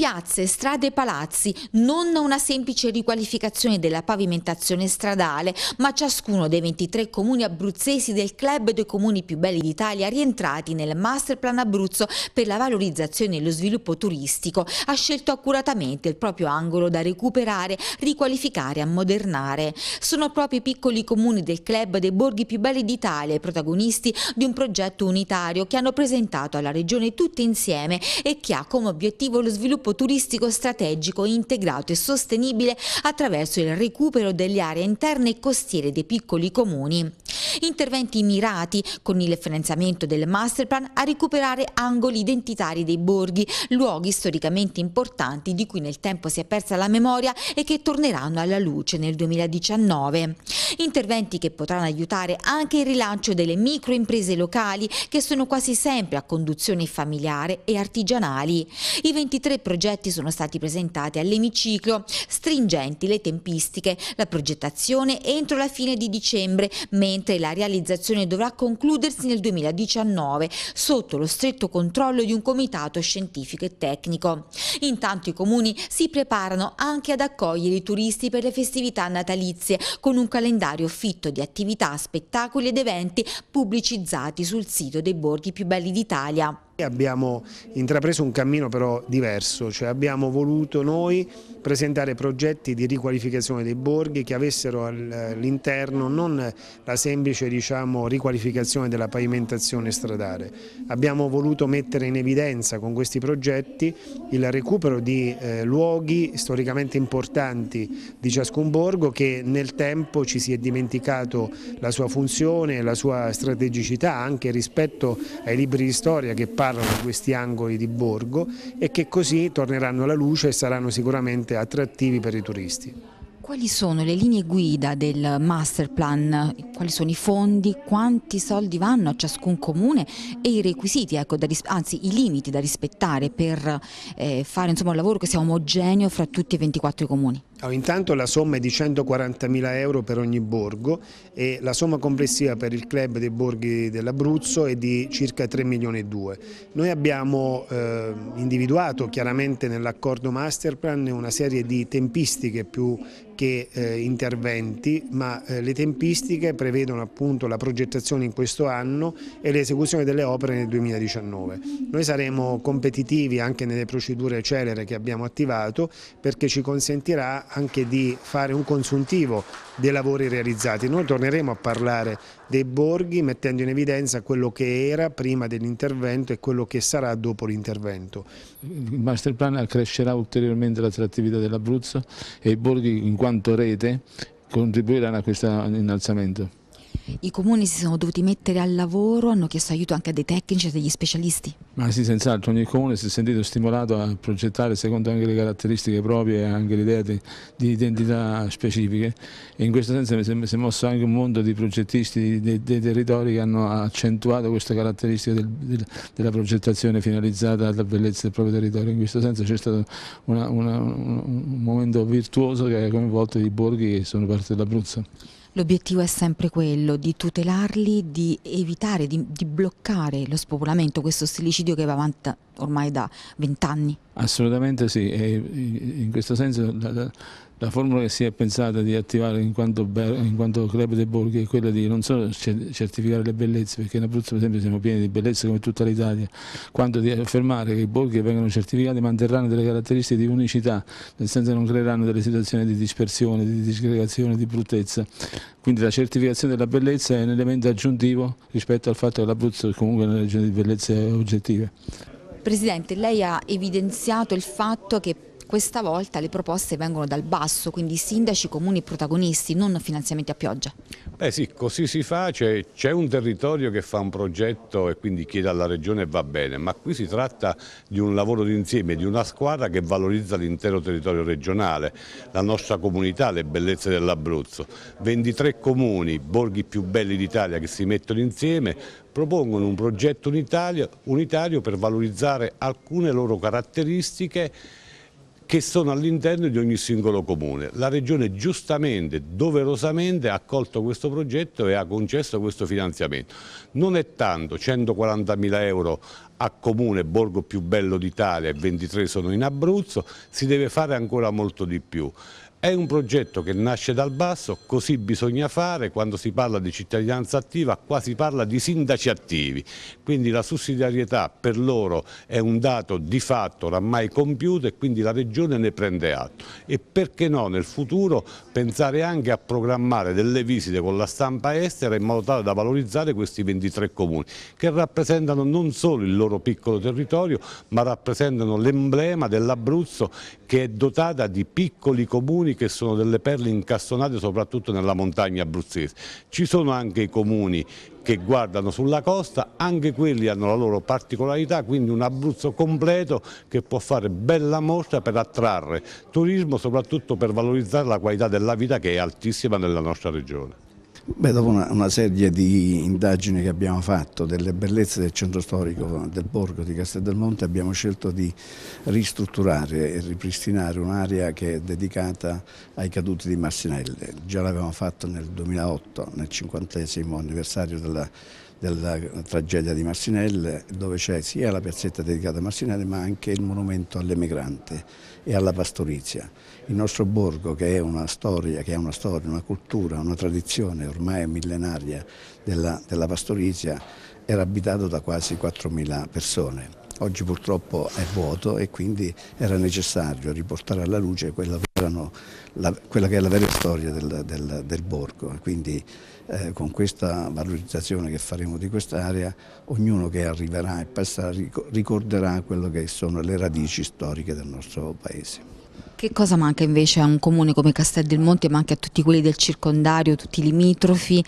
piazze, strade e palazzi, non una semplice riqualificazione della pavimentazione stradale, ma ciascuno dei 23 comuni abruzzesi del club dei comuni più belli d'Italia rientrati nel Masterplan Abruzzo per la valorizzazione e lo sviluppo turistico, ha scelto accuratamente il proprio angolo da recuperare, riqualificare, e ammodernare. Sono proprio i piccoli comuni del club dei borghi più belli d'Italia i protagonisti di un progetto unitario che hanno presentato alla Regione tutti insieme e che ha come obiettivo lo sviluppo sviluppo turistico strategico integrato e sostenibile attraverso il recupero delle aree interne e costiere dei piccoli comuni. Interventi mirati con il finanziamento del masterplan a recuperare angoli identitari dei borghi, luoghi storicamente importanti di cui nel tempo si è persa la memoria e che torneranno alla luce nel 2019. Interventi che potranno aiutare anche il rilancio delle microimprese locali che sono quasi sempre a conduzione familiare e artigianali. I 23 progetti progetti sono stati presentati all'emiciclo, stringenti le tempistiche, la progettazione entro la fine di dicembre, mentre la realizzazione dovrà concludersi nel 2019 sotto lo stretto controllo di un comitato scientifico e tecnico. Intanto i comuni si preparano anche ad accogliere i turisti per le festività natalizie con un calendario fitto di attività, spettacoli ed eventi pubblicizzati sul sito dei borghi più belli d'Italia. Abbiamo intrapreso un cammino però diverso, cioè abbiamo voluto noi presentare progetti di riqualificazione dei borghi che avessero all'interno non la semplice diciamo, riqualificazione della pavimentazione stradale, abbiamo voluto mettere in evidenza con questi progetti il recupero di eh, luoghi storicamente importanti di ciascun borgo che nel tempo ci si è dimenticato la sua funzione, e la sua strategicità anche rispetto ai libri di storia che parlano parlano di questi angoli di borgo e che così torneranno alla luce e saranno sicuramente attrattivi per i turisti. Quali sono le linee guida del master plan? Quali sono i fondi? Quanti soldi vanno a ciascun comune? E i requisiti, ecco, da, anzi i limiti da rispettare per eh, fare insomma, un lavoro che sia omogeneo fra tutti e 24 i comuni? intanto la somma è di 140.000 euro per ogni borgo e la somma complessiva per il club dei borghi dell'Abruzzo è di circa 3 milioni e 2. Noi abbiamo eh, individuato chiaramente nell'accordo master plan una serie di tempistiche più che eh, interventi, ma eh, le tempistiche prevedono appunto la progettazione in questo anno e l'esecuzione delle opere nel 2019. Noi saremo competitivi anche nelle procedure celere che abbiamo attivato perché ci consentirà anche di fare un consuntivo dei lavori realizzati. Noi torneremo a parlare dei borghi mettendo in evidenza quello che era prima dell'intervento e quello che sarà dopo l'intervento. Il master plan accrescerà ulteriormente l'attrattività dell'Abruzzo e i borghi in quanto rete contribuiranno a questo innalzamento. I comuni si sono dovuti mettere al lavoro, hanno chiesto aiuto anche a dei tecnici e degli specialisti. Ma sì, senz'altro, ogni comune si è sentito stimolato a progettare secondo anche le caratteristiche proprie e anche l'idea di, di, identità specifiche e in questo senso mi si è mosso anche un mondo di progettisti dei, dei territori che hanno accentuato queste caratteristiche del, del, della progettazione finalizzata alla bellezza del proprio territorio. In questo senso c'è stato una, una, un momento virtuoso che ha coinvolto i borghi che sono parte dell'Abruzzo. L'obiettivo è sempre quello di tutelarli, di evitare, di, di bloccare lo spopolamento, questo stilicidio che va avanti ormai da vent'anni. Assolutamente sì, e in questo senso la formula che si è pensata di attivare in quanto, in quanto club dei borghi è quella di non solo certificare le bellezze, perché in Abruzzo per esempio siamo pieni di bellezze come tutta l'Italia, quanto di affermare che i borghi vengono certificati manterranno delle caratteristiche di unicità, nel senso che non creeranno delle situazioni di dispersione, di disgregazione, di bruttezza. Quindi la certificazione della bellezza è un elemento aggiuntivo rispetto al fatto che l'Abruzzo è comunque una regione di bellezze oggettive. Presidente, lei ha evidenziato il fatto che questa volta le proposte vengono dal basso, quindi sindaci, comuni protagonisti, non finanziamenti a pioggia. Beh sì, così si fa, c'è un territorio che fa un progetto e quindi chiede alla regione e va bene, ma qui si tratta di un lavoro d'insieme, di una squadra che valorizza l'intero territorio regionale, la nostra comunità, le bellezze dell'Abruzzo. 23 comuni, borghi più belli d'Italia che si mettono insieme, propongono un progetto unitario, unitario per valorizzare alcune loro caratteristiche che sono all'interno di ogni singolo comune. La Regione giustamente, doverosamente ha accolto questo progetto e ha concesso questo finanziamento. Non è tanto, 140 mila euro a comune, borgo più bello d'Italia, 23 sono in Abruzzo, si deve fare ancora molto di più. È un progetto che nasce dal basso, così bisogna fare, quando si parla di cittadinanza attiva qua si parla di sindaci attivi, quindi la sussidiarietà per loro è un dato di fatto oramai compiuto e quindi la Regione ne prende atto e perché no nel futuro pensare anche a programmare delle visite con la stampa estera in modo tale da valorizzare questi 23 comuni che rappresentano non solo il loro piccolo territorio ma rappresentano l'emblema dell'Abruzzo che è dotata di piccoli comuni comuni che sono delle perle incastonate soprattutto nella montagna abruzzese. Ci sono anche i comuni che guardano sulla costa, anche quelli hanno la loro particolarità, quindi un Abruzzo completo che può fare bella mostra per attrarre turismo, soprattutto per valorizzare la qualità della vita che è altissima nella nostra regione. Beh, dopo una, una, serie di indagini che abbiamo fatto delle bellezze del centro storico del borgo di Castel del Monte abbiamo scelto di ristrutturare e ripristinare un'area che è dedicata ai caduti di Marcinelle. Già l'avevamo fatto nel 2008, nel 50 anniversario della della tragedia di Marsinelle dove c'è sia la piazzetta dedicata a Marsinelle ma anche il monumento all'emigrante e alla pastorizia. Il nostro borgo che è una storia, che ha una storia, una cultura, una tradizione ormai millenaria della, della pastorizia era abitato da quasi 4.000 persone. Oggi purtroppo è vuoto e quindi era necessario riportare alla luce quella mostrano la, quella che è la vera storia del, del, del borgo. Quindi eh, con questa valorizzazione che faremo di quest'area, ognuno che arriverà e passerà ricorderà quelle che sono le radici storiche del nostro paese. Che cosa manca invece a un comune come Castel del Monte, ma anche a tutti quelli del circondario, tutti i limitrofi,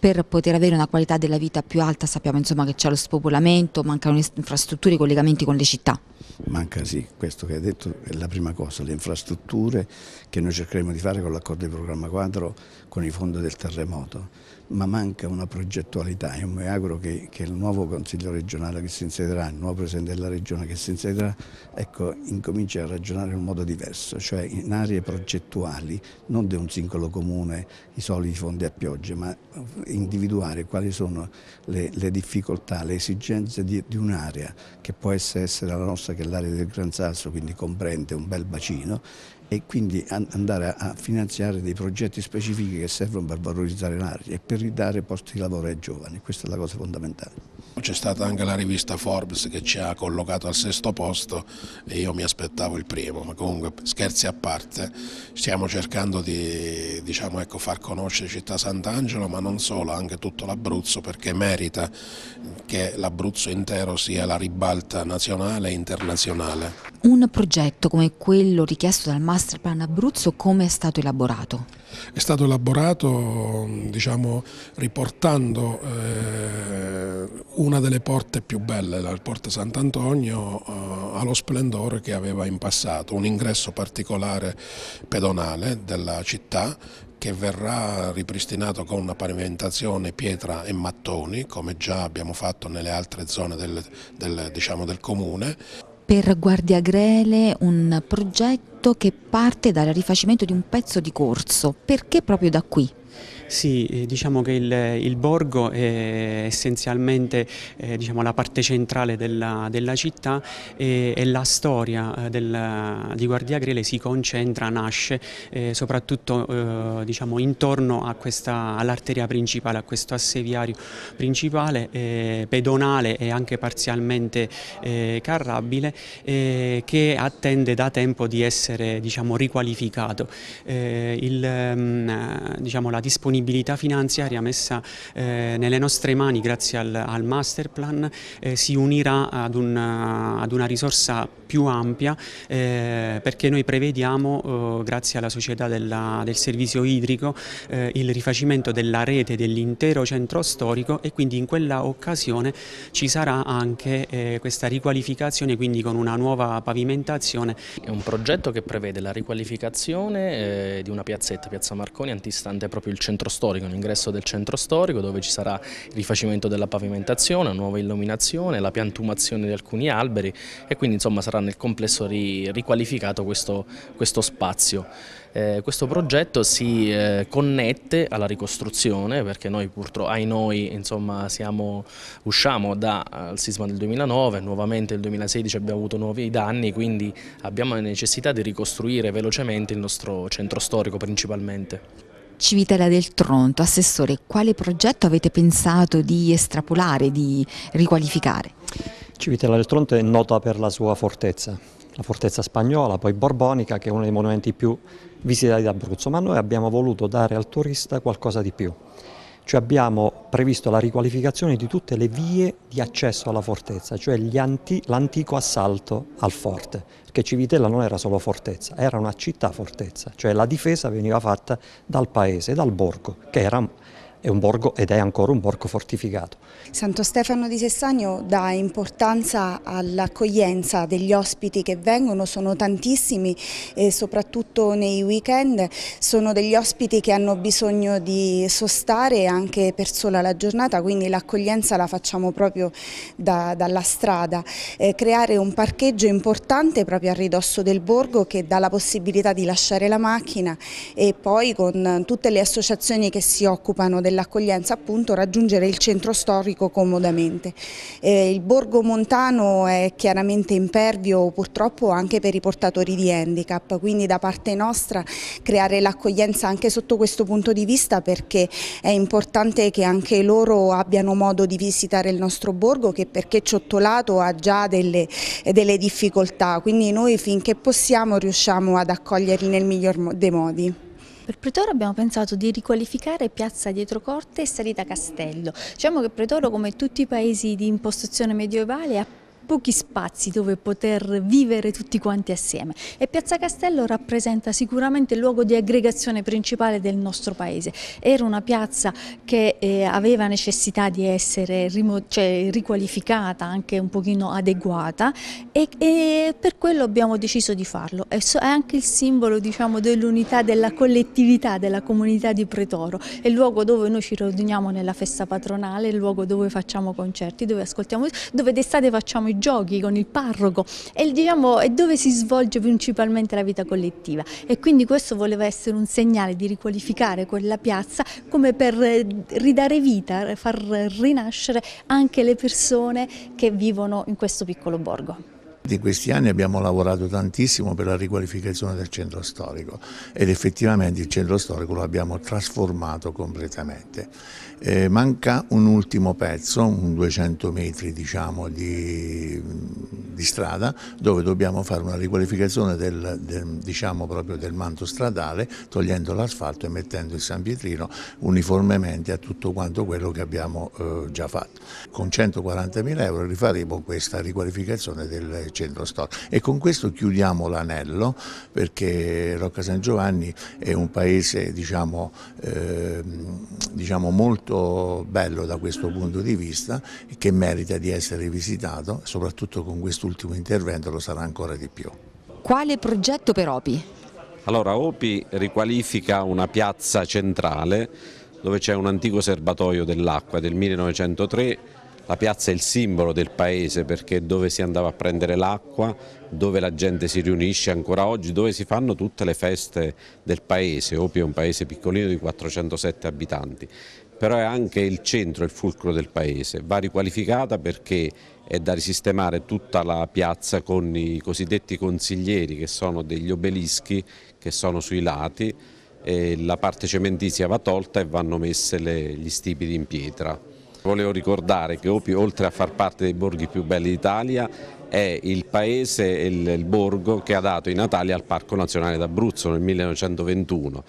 per poter avere una qualità della vita più alta? Sappiamo insomma, che c'è lo spopolamento, mancano le infrastrutture, i collegamenti con le città. Manca sì, questo che hai detto è la prima cosa, le infrastrutture che noi cercheremo di fare con l'accordo di programma quadro con i fondi del terremoto, ma manca una progettualità. Io mi auguro che, che il nuovo Consiglio regionale che si insiederà, il nuovo Presidente della Regione che si insiederà, ecco, incominci a ragionare in un modo diverso progetto, cioè in aree progettuali, non di un singolo comune i soliti fondi a pioggia, ma individuare quali sono le, le difficoltà, le esigenze di, di un'area che può essere, essere, la nostra, che è l'area del Gran Sasso, quindi comprende un bel bacino, e quindi andare a finanziare dei progetti specifici che servono per valorizzare l'area e per ridare posti di lavoro ai giovani. Questa è la cosa fondamentale. C'è stata anche la rivista Forbes che ci ha collocato al sesto posto e io mi aspettavo il primo, ma comunque scherzi a parte, stiamo cercando di diciamo, ecco, far conoscere Città Sant'Angelo, ma non solo, anche tutto l'Abruzzo perché merita che l'Abruzzo intero sia la ribalta nazionale e internazionale. Un progetto come quello richiesto dal Masterplan Abruzzo come è stato elaborato? è stato elaborato diciamo, riportando eh, una delle porte più belle, la porta Sant'Antonio, eh, allo splendore che aveva in passato, un ingresso particolare pedonale della città che verrà ripristinato con una pavimentazione pietra e mattoni, come già abbiamo fatto nelle altre zone del, del, diciamo, del comune per Guardia Grele un progetto che parte dal rifacimento di un pezzo di corso. Perché proprio da qui? Sì, eh, diciamo che il, il borgo è essenzialmente eh, diciamo, la parte centrale della, della città e, e, la storia eh, del, di Guardiagrele si concentra, nasce eh, soprattutto eh, diciamo, intorno all'arteria principale, a questo asse viario principale, eh, pedonale e anche parzialmente carrabile, che attende da tempo di essere diciamo, riqualificato. Il, mm, diciamo, la disponibilità disponibilità finanziaria messa eh, nelle nostre mani grazie al, al master plan eh, si unirà ad una, ad una risorsa più ampia eh, perché noi prevediamo, eh, grazie alla società della, del servizio idrico, eh, il rifacimento della rete dell'intero centro storico e quindi in quella occasione ci sarà anche eh, questa riqualificazione, quindi con una nuova pavimentazione. È un progetto che prevede la riqualificazione eh, di una piazzetta, Piazza Marconi, antistante proprio il centro storico, l'ingresso del centro storico dove ci sarà il rifacimento della pavimentazione, nuova illuminazione, la piantumazione di alcuni alberi e quindi insomma sarà verrà nel complesso ri, riqualificato questo, questo spazio. Eh, questo progetto si eh, connette alla ricostruzione perché noi purtroppo, ai noi, insomma, siamo, usciamo dal sisma del 2009, nuovamente nel 2016 abbiamo avuto nuovi danni, quindi abbiamo la necessità di ricostruire velocemente il nostro centro storico principalmente. Civitella del Tronto, Assessore, quale progetto avete pensato di estrapolare, di riqualificare? Civitella del Tronto è nota per la sua fortezza, la fortezza spagnola, poi borbonica, che è uno dei monumenti più visitati d'Abruzzo, ma noi abbiamo voluto dare al turista qualcosa di più. Cioè abbiamo previsto la riqualificazione di tutte le vie di accesso alla fortezza, cioè l'antico assalto al forte, perché Civitella non era solo fortezza, era una città fortezza, cioè la difesa veniva fatta dal paese, dal borgo, che era è un borgo ed è ancora un borgo fortificato. Santo Stefano di Sessagno dà importanza all'accoglienza degli ospiti che vengono, sono tantissimi e soprattutto nei weekend sono degli ospiti che hanno bisogno di sostare anche per sola la giornata, quindi l'accoglienza la facciamo proprio da, dalla strada. Eh, creare un parcheggio importante proprio a ridosso del borgo che dà la possibilità di lasciare la macchina e poi con tutte le associazioni che si occupano della dell'accoglienza appunto raggiungere il centro storico comodamente. Eh, il borgo montano è chiaramente impervio purtroppo anche per i portatori di handicap, quindi da parte nostra creare l'accoglienza anche sotto questo punto di vista perché è importante che anche loro abbiano modo di visitare il nostro borgo che perché Ciottolato ha già delle, delle difficoltà, quindi noi finché possiamo riusciamo ad accoglierli nel miglior dei modi. Per Pretoro abbiamo pensato di riqualificare Piazza Dietro Corte e Salita Castello. Diciamo che Pretoro, come tutti i paesi di impostazione medievale, ha pochi spazi dove poter vivere tutti quanti assieme e Piazza Castello rappresenta sicuramente il luogo di aggregazione principale del nostro paese. Era una piazza che eh, aveva necessità di essere cioè, riqualificata, anche un pochino adeguata e, e, per quello abbiamo deciso di farlo. è anche il simbolo diciamo, dell'unità, della collettività, della comunità di Pretoro. È il luogo dove noi ci riuniamo nella festa patronale, il luogo dove facciamo concerti, dove ascoltiamo, dove d'estate facciamo i giochi con il parroco e diciamo, è dove si svolge principalmente la vita collettiva e quindi questo voleva essere un segnale di riqualificare quella piazza come per eh, ridare vita, far rinascere anche le persone che vivono in questo piccolo borgo. In questi anni abbiamo lavorato tantissimo per la riqualificazione del centro storico ed effettivamente il centro storico lo abbiamo trasformato completamente eh, manca un ultimo pezzo, un 200 metri diciamo, di, di, strada, dove dobbiamo fare una riqualificazione del, del, diciamo, del manto stradale, togliendo l'asfalto e mettendo il San Pietrino uniformemente a tutto quanto quello che abbiamo eh, già fatto. Con 140.000 euro rifaremo questa riqualificazione del centro storico e con questo chiudiamo l'anello perché Rocca San Giovanni è un paese diciamo, eh, molto molto bello da questo punto di vista e che merita di essere visitato, soprattutto con quest'ultimo intervento lo sarà ancora di più. Quale progetto per Opi? Allora, Opi riqualifica una piazza centrale dove c'è un antico serbatoio dell'acqua del 1903 la piazza è il simbolo del paese perché è dove si andava a prendere l'acqua, dove la gente si riunisce ancora oggi, dove si fanno tutte le feste del paese. Opio è un paese piccolino di 407 abitanti però è anche il centro, il fulcro del paese. Va riqualificata perché è da risistemare tutta la piazza con i cosiddetti consiglieri che sono degli obelischi che sono sui lati, la parte cementizia va tolta e vanno messe le, gli stipiti in pietra. Volevo ricordare che Opi, oltre a far parte dei borghi più belli d'Italia, è il paese, il, il borgo che ha dato i Natali al Parco Nazionale d'Abruzzo nel 1921